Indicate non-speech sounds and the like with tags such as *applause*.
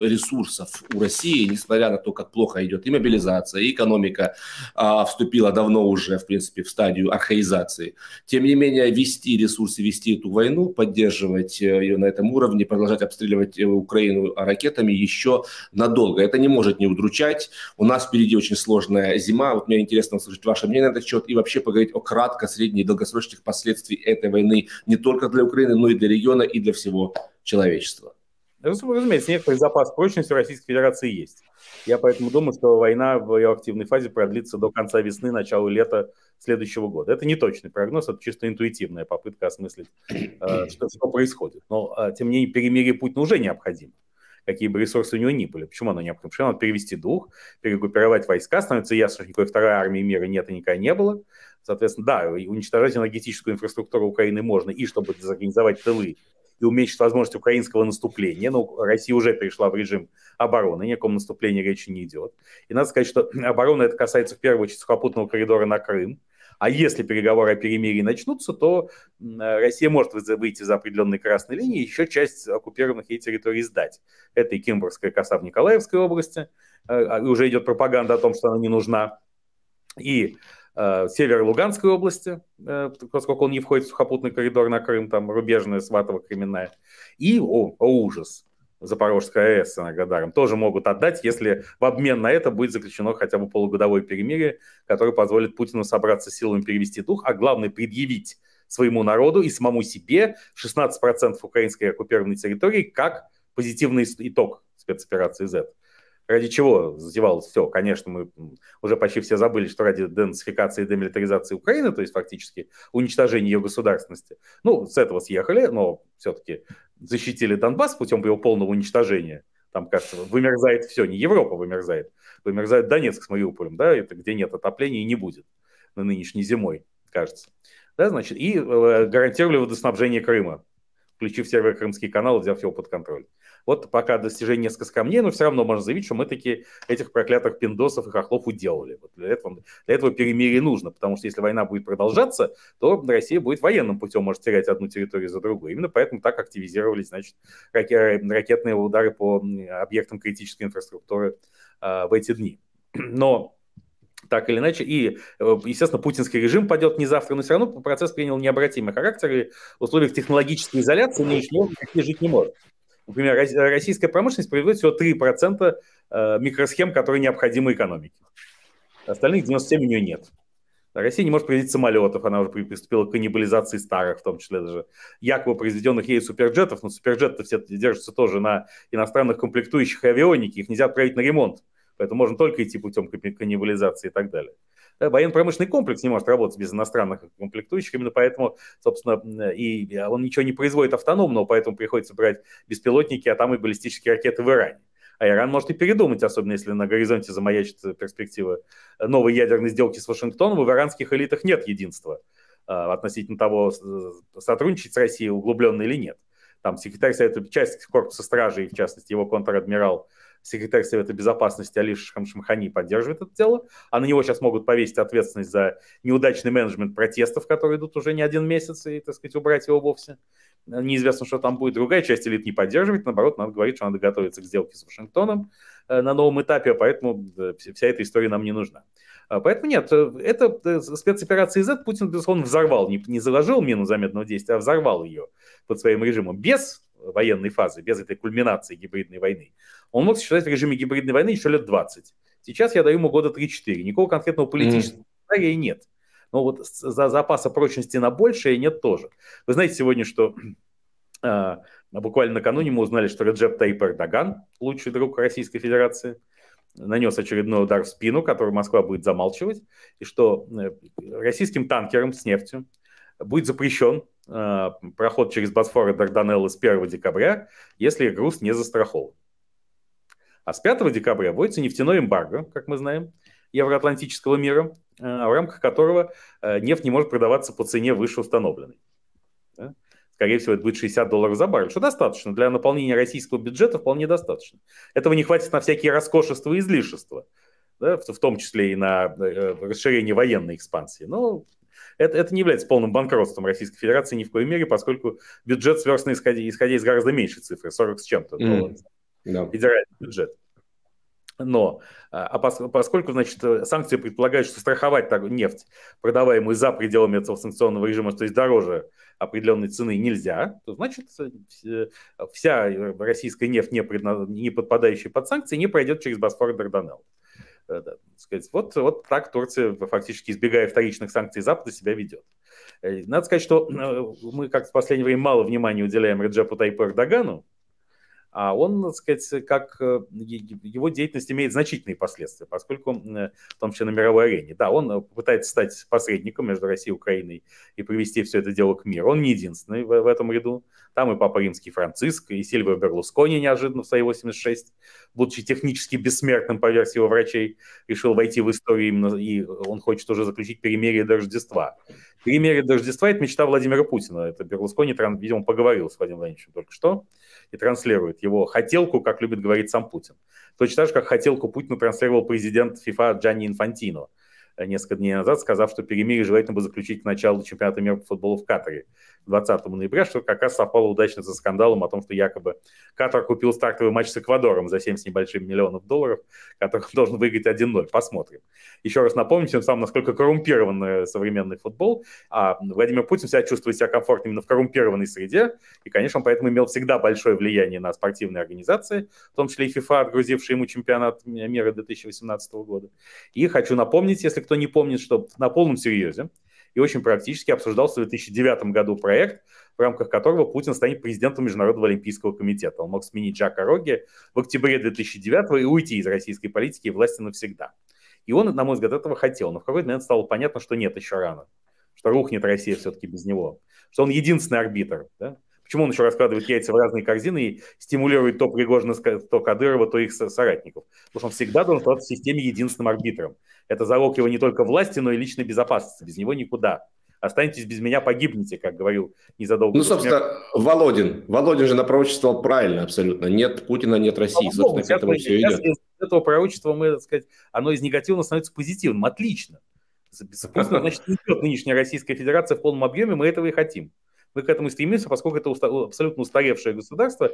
ресурсов у России, несмотря на то, как плохо идет и мобилизация, и экономика а, вступила давно уже, в принципе, в стадию архаизации. Тем не менее, вести ресурсы, вести эту войну, поддерживать э, ее на этом уровне, продолжать обстреливать э, Украину ракетами еще надолго. Это не может не удручать. У нас впереди очень сложная зима. Вот мне интересно услышать ваше мнение на этот счет и вообще поговорить о кратко, средне и долгосрочных последствий этой войны не только для Украины, но и для региона, и для всего человечества. Ну, разумеется, некоторый запас прочности в Российской Федерации есть. Я поэтому думаю, что война в ее активной фазе продлится до конца весны, начала лета следующего года. Это не точный прогноз, это чисто интуитивная попытка осмыслить, э, *clears throat* что, что происходит. Но, э, тем не менее, перемирие Путина уже необходимо какие бы ресурсы у него ни были. Почему оно необходимо? Почему надо перевести дух, перегруппировать войска? Становится ясно, что никакой второй армии мира нет и никогда не было. Соответственно, да, уничтожать энергетическую инфраструктуру Украины можно, и чтобы дезорганизовать тылы и уменьшить возможность украинского наступления. но ну, Россия уже перешла в режим обороны, ни о каком наступлении речи не идет. И надо сказать, что *clears throat* оборона это касается в первую очередь сухопутного коридора на Крым. А если переговоры о перемирии начнутся, то э, Россия может выйти за определенные красные линии и еще часть оккупированных ей территорий сдать. Это и Кимбургская коса в Николаевской области, э, а, уже идет пропаганда о том, что она не нужна, и Э, север Луганской области, э, поскольку он не входит в сухопутный коридор на Крым, там рубежная Сватова, Кременная, и, о, о ужас, Запорожская АЭС с Энергодаром тоже могут отдать, если в обмен на это будет заключено хотя бы полугодовое перемирие, которое позволит Путину собраться силами перевести дух, а главное предъявить своему народу и самому себе 16% украинской оккупированной территории как позитивный итог спецоперации Z. Ради чего затевалось все? Конечно, мы уже почти все забыли, что ради денацификации и демилитаризации Украины, то есть фактически уничтожения ее государственности, ну, с этого съехали, но все-таки защитили Донбасс путем его полного уничтожения. Там, кажется, вымерзает все, не Европа вымерзает, вымерзает Донецк с Мариуполем, да, это где нет отопления и не будет на нынешней зимой, кажется. Да, значит, и э, гарантировали водоснабжение Крыма, включив северо-крымский канал и взяв его под контроль. Вот пока достижение несколько камней, но все равно можно заявить, что мы таки этих проклятых пиндосов и хохлов уделали. Вот для, этого, для этого перемирие нужно, потому что если война будет продолжаться, то Россия будет военным путем, может терять одну территорию за другую. Именно поэтому так активизировались значит, э, ракетные удары по объектам критической инфраструктуры а, в эти дни. *clears throat* Но так или иначе. И, э, естественно, путинский режим падет не завтра, но все равно процесс принял необратимый характер, и в условиях технологической изоляции нынешний жить не может. Например, российская промышленность производит всего 3% э, микросхем, которые необходимы экономике. Остальных 97 у нее нет. А Россия не может производить самолетов, она уже приступила к каннибализации старых, в том числе даже якобы произведенных ей суперджетов, но суперджеты все держатся тоже на иностранных комплектующих авионике, их нельзя отправить на ремонт, поэтому можно только идти путем каннибализации и так далее. Да, военно-промышленный комплекс не может работать без иностранных комплектующих, именно поэтому, собственно, и он ничего не производит автономного, поэтому приходится брать беспилотники, а там и баллистические ракеты в Иране. А Иран может и передумать, особенно если на горизонте замаячит э, перспектива новой ядерной сделки с Вашингтоном, в иранских элитах нет единства э, относительно того, э, сотрудничать с Россией углубленно или нет. Там секретарь Совета, часть корпуса Стражей, в частности, его контр-адмирал секретарь Совета Безопасности Алиш Шамшамхани поддерживает это дело, а на него сейчас могут повесить ответственность за неудачный менеджмент протестов, которые идут уже не один месяц, и, так сказать, убрать его вовсе. Неизвестно, что там будет. Другая часть элит не поддерживает, наоборот, надо говорить, что надо готовиться к сделке с Вашингтоном э, на новом этапе, поэтому вся эта история нам не нужна. А, поэтому нет, э, это э, спецоперация Z Путин, безусловно, взорвал, не, не заложил мину заметного действия, а взорвал ее под своим режимом без военной фазы, без этой кульминации гибридной войны он мог считать в режиме гибридной войны еще лет 20. Сейчас я даю ему года 3-4. Никакого конкретного политического сценария mm. нет. Но вот за запаса прочности на большее нет тоже. Вы знаете сегодня, что э, буквально накануне мы узнали, что Реджеп Тайп Эрдоган, лучший друг Российской Федерации, нанес очередной удар в спину, который Москва будет замалчивать, и что э, российским танкерам с нефтью будет запрещен э, проход через Босфор и Дарданеллы с 1 декабря, если груз не застрахован. А с 5 декабря вводится нефтяной эмбарго, как мы знаем, евроатлантического мира, э, в рамках которого э, нефть не может продаваться по цене выше установленной. Скорее всего, это будет 60 долларов за баррель, что достаточно. Для наполнения российского бюджета вполне достаточно. Этого не хватит на всякие роскошества и излишества, да, в том числе и на э, расширение военной экспансии. Но это, это не является полным банкротством Российской Федерации ни в коей мере, поскольку бюджет сверстан, исходя, исходя из гораздо меньшей цифры, 40 с чем-то. Mm да. федеральный бюджет. Но а, а поскольку, значит, э, санкции предполагают, что страховать так, нефть, продаваемую за пределами этого санкционного режима, то есть дороже определенной цены нельзя, то значит э, э, вся российская нефть, не, предназ... не подпадающая под санкции, не пройдет через Босфор и Дарданелл. Сказать, вот, вот так Турция, фактически избегая вторичных санкций Запада, себя ведет. Надо сказать, что мы как в последнее время мало внимания уделяем Реджепу Тайпу Эрдогану, а он, так сказать, как э, его деятельность имеет значительные последствия, поскольку, э, в том числе на мировой арене, да, он э, пытается стать посредником между Россией и Украиной и привести все это дело к миру. Он не единственный в, в этом ряду. Там и Папа Римский Франциск, и Сильвио Берлускони неожиданно в свои 86, будучи технически бессмертным по версии его врачей, решил войти в историю именно, и он хочет уже заключить перемирие до Рождества. Перемирие до Рождества – это мечта Владимира Путина. Это Берлускони, видимо, поговорил с Владимиром Владимировичем только что и транслирует его хотелку, как любит говорить сам Путин. Точно так же, как хотелку Путина транслировал президент ФИФА Джанни Инфантино несколько дней назад, сказав, что перемирие желательно бы заключить к началу чемпионата мира по футболу в Катаре 20 ноября, что как раз совпало удачно со скандалом о том, что якобы Катар купил стартовый матч с Эквадором за 7 с небольшим миллионов долларов, который должен выиграть 1-0. Посмотрим. Еще раз напомню тем самым, насколько коррумпирован современный футбол. А Владимир Путин себя чувствует себя комфортно именно в коррумпированной среде, и, конечно, он поэтому имел всегда большое влияние на спортивные организации, в том числе и FIFA, отгрузившие ему чемпионат мира 2018 года. И хочу напомнить, если кто не помнит, что на полном серьезе и очень практически обсуждался в 2009 году проект, в рамках которого Путин станет президентом Международного олимпийского комитета. Он мог сменить Жака Роги в октябре 2009 и уйти из российской политики и власти навсегда. И он, на мой взгляд, этого хотел. Но в какой-то момент стало понятно, что нет, еще рано. Что рухнет Россия все-таки без него. Что он единственный арбитр. Да? Почему он еще раскладывает яйца в разные корзины и стимулирует то Пригожина, то Кадырова, то их соратников? Потому что он всегда должен оставаться в системе единственным арбитром. Это залог его не только власти, но и личной безопасности. Без него никуда. Останетесь без меня, погибнете, как говорил незадолго. Ну, собственно, смерти. Володин. Володин же на пророчество правильно абсолютно. Нет Путина, нет России. А, собственно, к этому все идет. Из этого пророчества мы, так сказать, оно из негативного становится позитивным. Отлично. Пусть, значит, не идет нынешняя Российская Федерация в полном объеме, мы этого и хотим мы к этому стремимся, поскольку это абсолютно устаревшее государство,